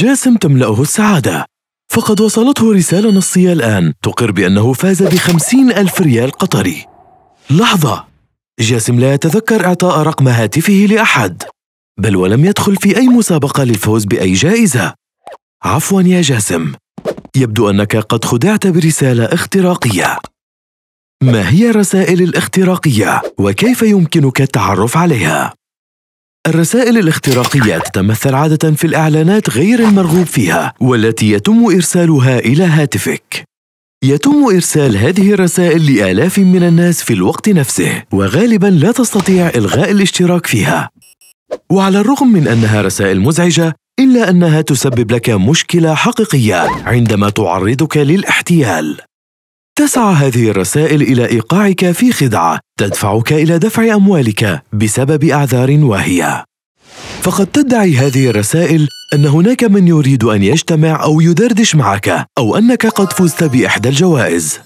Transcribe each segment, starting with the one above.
جاسم تملأه السعادة فقد وصلته رسالة نصية الآن تقر بأنه فاز بخمسين ألف ريال قطري لحظة جاسم لا يتذكر إعطاء رقم هاتفه لأحد بل ولم يدخل في أي مسابقة للفوز بأي جائزة عفوا يا جاسم يبدو أنك قد خدعت برسالة اختراقية ما هي الرسائل الاختراقية وكيف يمكنك التعرف عليها؟ الرسائل الاختراقية تتمثل عادة في الإعلانات غير المرغوب فيها والتي يتم إرسالها إلى هاتفك. يتم إرسال هذه الرسائل لآلاف من الناس في الوقت نفسه وغالباً لا تستطيع إلغاء الاشتراك فيها. وعلى الرغم من أنها رسائل مزعجة إلا أنها تسبب لك مشكلة حقيقية عندما تعرضك للاحتيال. تسعى هذه الرسائل إلى إيقاعك في خدعة تدفعك إلى دفع أموالك بسبب أعذار واهية. فقد تدعي هذه الرسائل أن هناك من يريد أن يجتمع أو يدردش معك أو أنك قد فزت بإحدى الجوائز.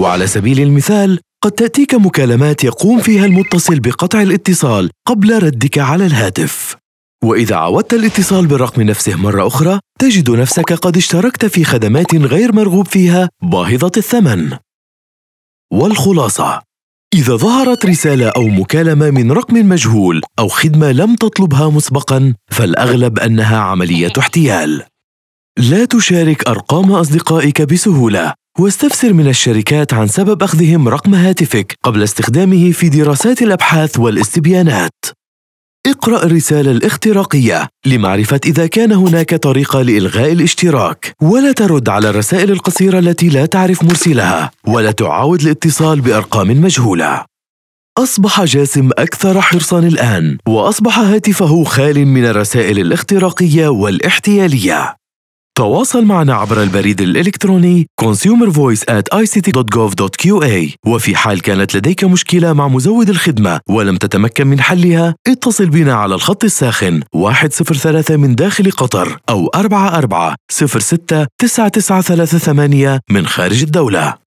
وعلى سبيل المثال، قد تأتيك مكالمات يقوم فيها المتصل بقطع الاتصال قبل ردك على الهاتف. وإذا عودت الاتصال بالرقم نفسه مرة أخرى تجد نفسك قد اشتركت في خدمات غير مرغوب فيها باهظة الثمن والخلاصة إذا ظهرت رسالة أو مكالمة من رقم مجهول أو خدمة لم تطلبها مسبقاً فالأغلب أنها عملية احتيال لا تشارك أرقام أصدقائك بسهولة واستفسر من الشركات عن سبب أخذهم رقم هاتفك قبل استخدامه في دراسات الأبحاث والاستبيانات اقرأ الرسالة الاختراقية لمعرفة إذا كان هناك طريقة لإلغاء الاشتراك ولا ترد على الرسائل القصيرة التي لا تعرف مرسلها ولا تعاود الاتصال بأرقام مجهولة أصبح جاسم أكثر حرصا الآن وأصبح هاتفه خال من الرسائل الاختراقية والاحتيالية تواصل معنا عبر البريد الإلكتروني consumervoice@ict.gov.qa وفي حال كانت لديك مشكلة مع مزود الخدمة ولم تتمكن من حلها اتصل بنا على الخط الساخن 103 من داخل قطر أو 44 06 9938 من خارج الدولة